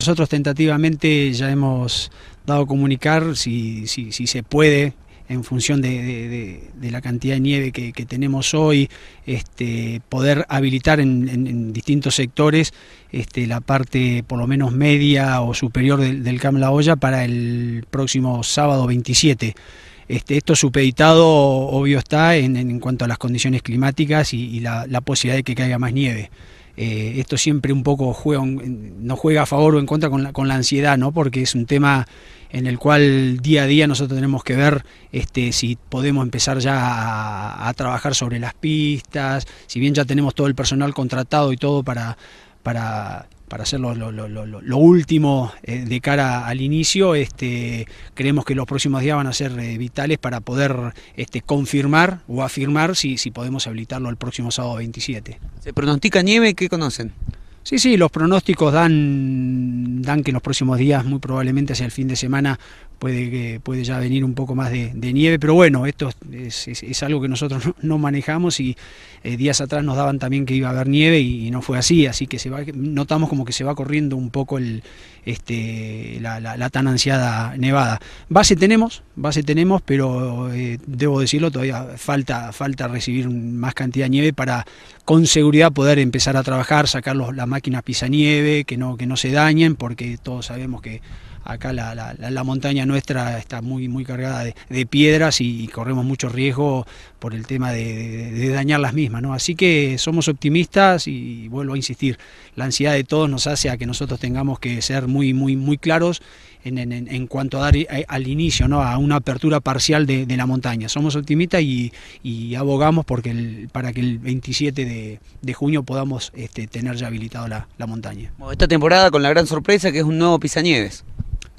Nosotros tentativamente ya hemos dado a comunicar si, se puede en función de, la cantidad de nieve que, tenemos hoy, este, poder habilitar en, distintos sectores este, la parte por lo menos media o superior del, del CAM La Hoya para el próximo sábado 27. Este, esto supeditado, obvio, está en, cuanto a las condiciones climáticas y, la, la posibilidad de que caiga más nieve. Eh, esto siempre un poco juega, no juega a favor o en contra con la, con la ansiedad, ¿no? Porque es un tema en el cual día a día nosotros tenemos que ver este, si podemos empezar ya a, a, trabajar sobre las pistas, si bien ya tenemos todo el personal contratado y todo para, para para hacer lo, último eh, de cara al inicio. Este, creemos que los próximos días van a ser eh, vitales para poder este, confirmar o afirmar si, si podemos habilitarlo el próximo sábado 27. ¿Se pronostica nieve? ¿Qué conocen? Sí, sí, los pronósticos dan, dan que en los próximos días, muy probablemente hacia el fin de semana, puede, puede ya venir un poco más de, nieve, pero bueno, esto es, algo que nosotros no, manejamos y eh, días atrás nos daban también que iba a haber nieve y, no fue así, así que se va, notamos como que se va corriendo un poco el, este, la, tan ansiada nevada. Base tenemos, base tenemos, pero eh, debo decirlo, todavía falta, falta recibir más cantidad de nieve para con seguridad poder empezar a trabajar, sacar los, las máquinas pisanieve, que no, que no se dañen, porque todos sabemos que acá la, montaña nuestra está muy, muy cargada de, piedras y, corremos mucho riesgo por el tema de, dañar las mismas, Así que somos optimistas y vuelvo a insistir, la ansiedad de todos nos hace a que nosotros tengamos que ser muy, muy, muy claros en, cuanto a dar eh, al inicio, ¿no? A una apertura parcial de, la montaña. Somos optimistas y, abogamos porque el, para que el 27 de, junio podamos este, tener ya habilitado la, la montaña. Esta temporada con la gran sorpresa que es un nuevo Pisanieves.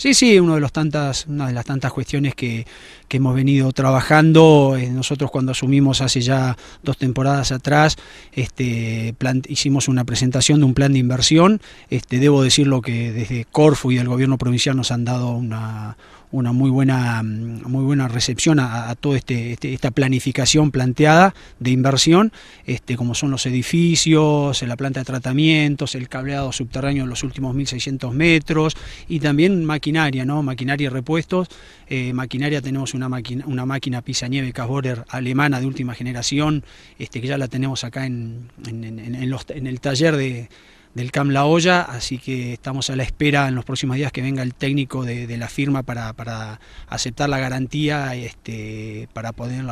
Sí, sí, uno de los tantas, una de las tantas cuestiones que, hemos venido trabajando. Eh, nosotros cuando asumimos hace ya dos temporadas atrás, este, hicimos una presentación de un plan de inversión. Este, debo decirlo que desde Corfu y el gobierno provincial nos han dado una una muy buena, muy buena recepción a, toda este, este, esta planificación planteada de inversión, este, como son los edificios, la planta de tratamientos, el cableado subterráneo en los últimos 1.600 metros y también maquinaria, ¿no? maquinaria y repuestos. Eh, maquinaria tenemos una máquina, una máquina pisa nieve Casborer alemana de última generación, este, que ya la tenemos acá en, en, el taller de del CAM La Hoya, así que estamos a la espera en los próximos días que venga el técnico de, la firma para, aceptar la garantía este, para poder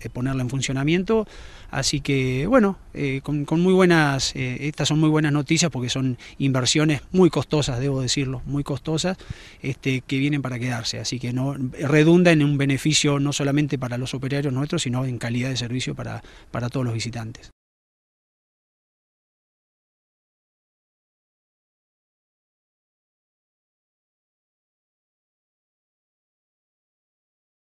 eh, ponerla en funcionamiento. Así que bueno, eh, con, muy buenas, eh, estas son muy buenas noticias porque son inversiones muy costosas, debo decirlo, muy costosas, este, que vienen para quedarse. Así que no redunda en un beneficio no solamente para los operarios nuestros, sino en calidad de servicio para todos los visitantes.